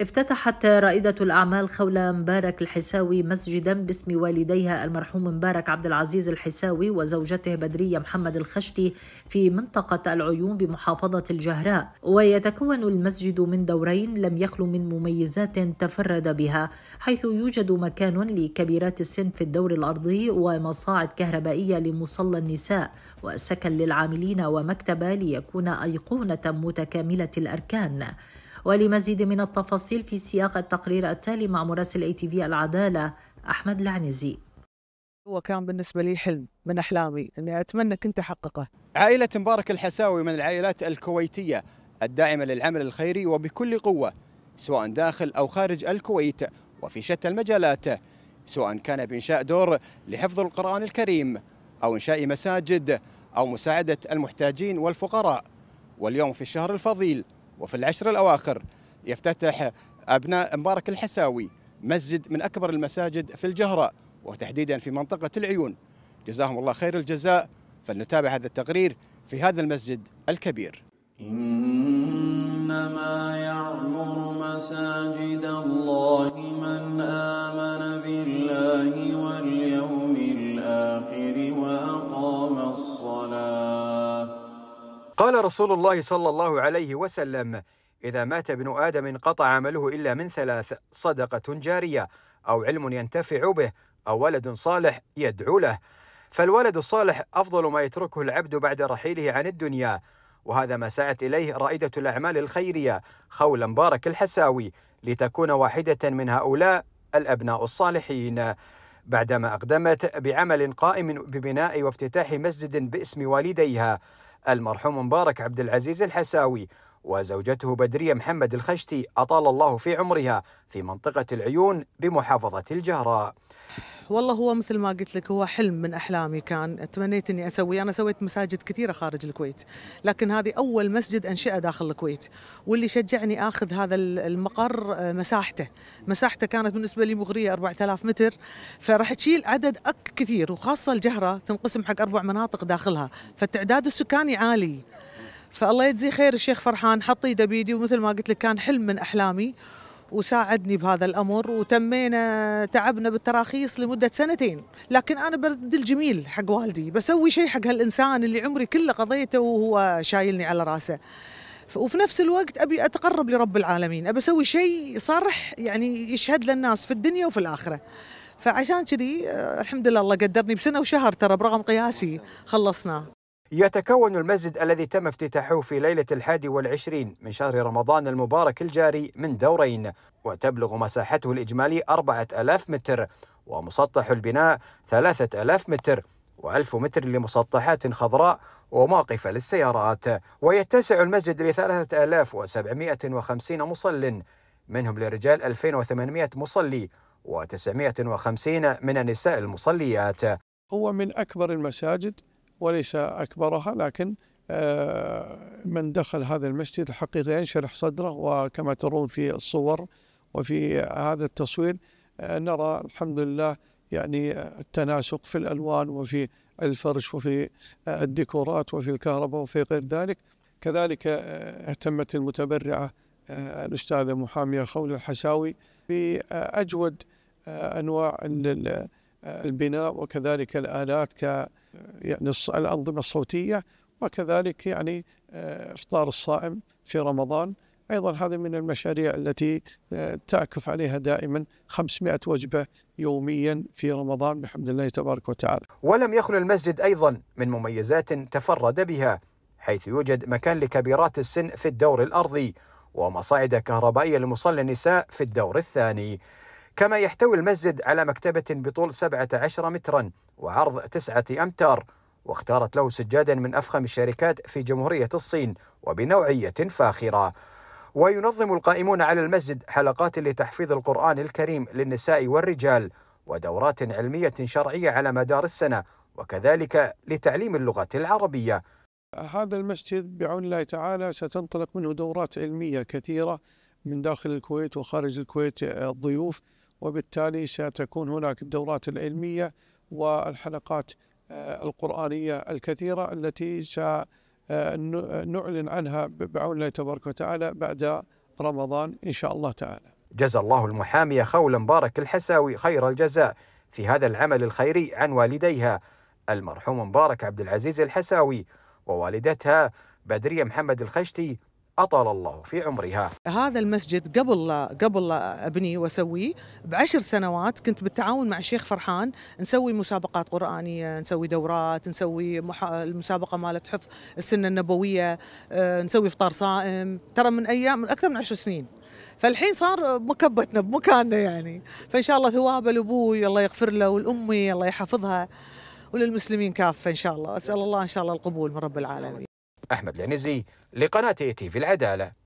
افتتحت رائدة الأعمال خولة مبارك الحساوي مسجدا باسم والديها المرحوم مبارك عبد العزيز الحساوي وزوجته بدرية محمد الخشتي في منطقة العيون بمحافظة الجهراء ويتكون المسجد من دورين لم يخلو من مميزات تفرد بها حيث يوجد مكان لكبيرات السن في الدور الأرضي ومصاعد كهربائية لمصلى النساء وسكن للعاملين ومكتبة ليكون أيقونة متكاملة الأركان ولمزيد من التفاصيل في سياق التقرير التالي مع مراسل اي تي في العداله احمد العنزي هو كان بالنسبة لي حلم من أحلامي أني أتمنى كنت أحققه عائلة مبارك الحساوي من العائلات الكويتية الداعمة للعمل الخيري وبكل قوة سواء داخل أو خارج الكويت وفي شتى المجالات سواء كان بإنشاء دور لحفظ القرآن الكريم أو إنشاء مساجد أو مساعدة المحتاجين والفقراء واليوم في الشهر الفضيل وفي العشر الأواخر يفتتح أبناء مبارك الحساوي مسجد من أكبر المساجد في الجهراء وتحديدا في منطقة العيون جزاهم الله خير الجزاء فلنتابع هذا التقرير في هذا المسجد الكبير إنما يعمر مساجد الله من آه قال رسول الله صلى الله عليه وسلم إذا مات ابن آدم انقطع عمله إلا من ثلاث صدقة جارية أو علم ينتفع به أو ولد صالح يدعو له فالولد الصالح أفضل ما يتركه العبد بعد رحيله عن الدنيا وهذا ما سعت إليه رائدة الأعمال الخيرية خول مبارك الحساوي لتكون واحدة من هؤلاء الأبناء الصالحين بعدما أقدمت بعمل قائم ببناء وافتتاح مسجد باسم والديها المرحوم مبارك عبد العزيز الحساوي وزوجته بدرية محمد الخشتي أطال الله في عمرها في منطقة العيون بمحافظة الجهراء والله هو مثل ما قلت لك هو حلم من احلامي كان تمنيت اني اسويه انا سويت مساجد كثيره خارج الكويت لكن هذه اول مسجد انشئه داخل الكويت واللي شجعني اخذ هذا المقر آه، مساحته مساحته كانت بالنسبه لي مغريه 4000 متر فراح تشيل عدد أك كثير وخاصه الجهره تنقسم حق اربع مناطق داخلها فالتعداد السكاني عالي فالله يجزي خير الشيخ فرحان حط ايده بيدي ومثل ما قلت لك كان حلم من احلامي وساعدني بهذا الامر وتمينا تعبنا بالتراخيص لمده سنتين، لكن انا برد الجميل حق والدي، بسوي شيء حق هالانسان اللي عمري كله قضيته وهو شايلني على راسه. وفي نفس الوقت ابي اتقرب لرب العالمين، ابي اسوي شيء صرح يعني يشهد للناس في الدنيا وفي الاخره. فعشان كذي آه، الحمد لله الله قدرني بسنه وشهر ترى برغم قياسي خلصناه. يتكون المسجد الذي تم افتتاحه في ليلة الحادي والعشرين من شهر رمضان المبارك الجاري من دورين وتبلغ مساحته الإجمالي أربعة ألاف متر ومسطح البناء ثلاثة ألاف متر و1000 متر لمسطحات خضراء ومواقف للسيارات ويتسع المسجد ل 3750 مصل منهم للرجال 2800 مصلي و950 من النساء المصليات هو من أكبر المساجد وليس أكبرها لكن آه، من دخل هذا المسجد الحقيقة ينشرح صدره وكما ترون في الصور وفي هذا التصوير آه، نرى الحمد لله يعني آه، التناسق في الألوان وفي الفرش وفي الديكورات وفي الكهرباء وفي غير ذلك كذلك اهتمت المتبرعة الأستاذة محامية خول الحساوي بأجود أنواع البناء وكذلك الآلات ك يعني الأنظمة الصوتية وكذلك يعني آه، إفطار الصائم في رمضان أيضا هذه من المشاريع التي آه، تعكف عليها دائما 500 وجبة يوميا في رمضان بحمد الله تبارك وتعالى ولم يخل المسجد أيضا من مميزات تفرد بها حيث يوجد مكان لكبيرات السن في الدور الأرضي ومصاعد كهربائية لمصلى النساء في الدور الثاني كما يحتوي المسجد على مكتبة بطول 17 مترا وعرض 9 أمتار واختارت له سجادا من أفخم الشركات في جمهورية الصين وبنوعية فاخرة وينظم القائمون على المسجد حلقات لتحفيظ القرآن الكريم للنساء والرجال ودورات علمية شرعية على مدار السنة وكذلك لتعليم اللغة العربية هذا المسجد بعون الله تعالى ستنطلق منه دورات علمية كثيرة من داخل الكويت وخارج الكويت الضيوف وبالتالي ستكون هناك الدورات العلمية والحلقات آه، القرآنية الكثيرة التي سنعلن عنها بعون الله تبارك وتعالى بعد رمضان إن شاء الله تعالى جزى الله المحامية خول مبارك الحساوي خير الجزاء في هذا العمل الخيري عن والديها المرحوم مبارك عبد العزيز الحساوي ووالدتها بدرية محمد الخشتي أطال الله في عمرها هذا المسجد قبل قبل أبنيه وأسويه بعشر سنوات كنت بالتعاون مع الشيخ فرحان نسوي مسابقات قرآنية نسوي دورات نسوي المسابقة مالت حفظ السنة النبوية آه، نسوي فطار صائم ترى من أيام من أكثر من عشر سنين فالحين صار مكبتنا بمكاننا يعني فإن شاء الله ثوابه لأبوي الله يغفر له والأمي الله يحفظها وللمسلمين كافة إن شاء الله أسأل الله إن شاء الله القبول من رب العالمين أحمد العنزي لقناة اي تي في العدالة